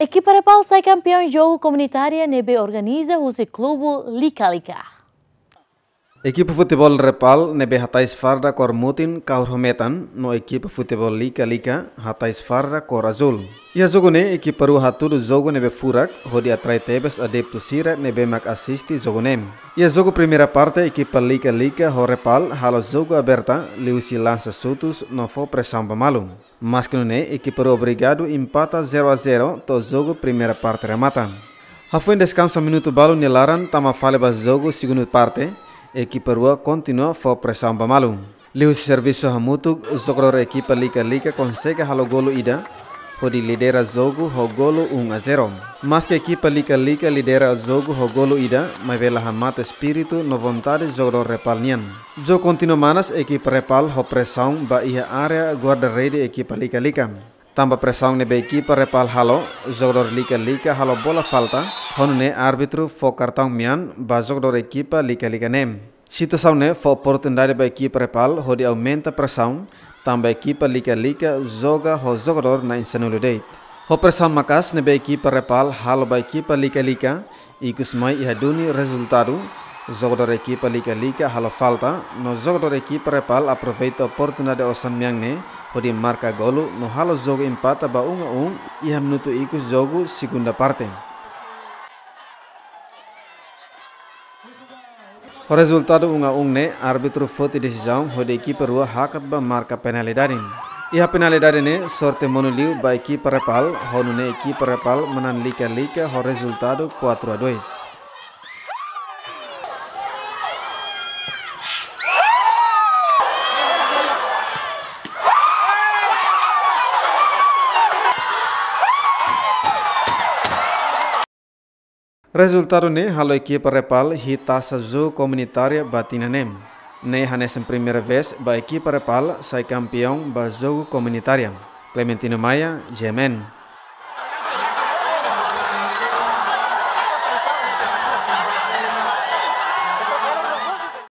Equipa Repalsa é campeão em jogo comunitária nebe organiza o seu clube Lika Lika. Equipa Futebol Repal nebe hatais farda cor mutin kaur hometan no Equipa Futebol Lika Lika hatais farda cor azul. Ia jogo ne Equipa Ru hatur jogo nebe furak hodi atrai tebes adepto sira nebe mak assisti jogo nem. Ia jogo primeira parte Equipa Lika Lika ho Repal halo jogo aberta liusi lança sutus no fo pressão pamalum. malum. Masculine, equipa obrigado empata 0 a 0 to jogo primeira parte remata. Rafa em descansa minuto balo nelaran tama falebas jogo segundo parte, equipa rua continua fo pressão bamalu. Liu serviço hamutu, jogador equipa liga lika consegue halo golo ida, onde lidera jogo Rogolo 1 a 0. Mas que a equipa Lika Lika lidera o jogo Rogolo Ida, mas vela Hamata Espírito na vontade do jogador Repalnian. Jo continua manas a equipa Repal ho pressão ba ia área guarda-rede equipa Lika Lika. Tamba pressão nebe equipa Repal halo, jogador Lika Lika halo bola falta, honne árbitro fo cartão mian ba jogador equipa Lika Lika nem. Situação foi oportunidade para a equipe Repal, onde aumenta a pressão, também a equipe liga-liga joga o jogador na insanidade. A pressão macas na equipe Repal, halo para a equipe liga-liga, e costumai e resultado, jogador equipe liga-liga halo falta, no jogador equipe Repal aproveita a oportunidade ao Samyangne, onde marca golo, no halo jogo empata para 1 um a 1 um. e a minuto e jogo segunda parte. O resultado unga ungne árbitro foti decisão hode equipe rua hakat ba marca penalidade. Ia penalidade ne sorte monoliu ba equipe repal honune equipe repal menan lika lika o resultado 4 a 2. Resultaram ne halo equipa repal hitasa komunitaria comunitária batinanem. Ne hanesem primeira vez ba equipa repal sai campeão ba jogo comunitária. Clementino